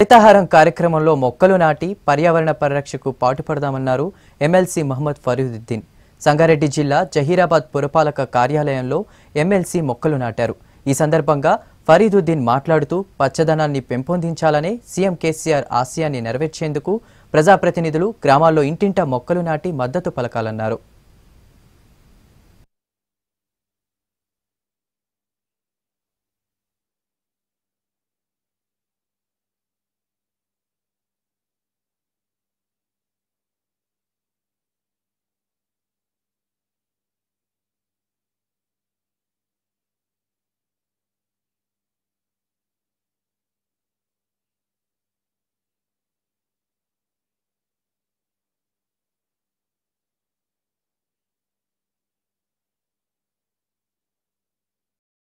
హరితహారం కార్యక్రమంలో మొక్కలు నాటి పర్యావరణ పరిరక్షకు పాటుపడదామన్నారు ఎమ్మెల్సీ మహమ్మద్ ఫరీదుద్దీన్ సంగారెడ్డి జిల్లా జహీరాబాద్ పురపాలక కార్యాలయంలో ఎమ్మెల్సీ మొక్కలు నాటారు ఈ సందర్భంగా ఫరీదుద్దీన్ మాట్లాడుతూ పచ్చదనాన్ని పెంపొందించాలనే సీఎం కేసీఆర్ ఆశయాన్ని నెరవేర్చేందుకు ప్రజాప్రతినిధులు గ్రామాల్లో ఇంటింటా మొక్కలు నాటి మద్దతు పలకాలన్నారు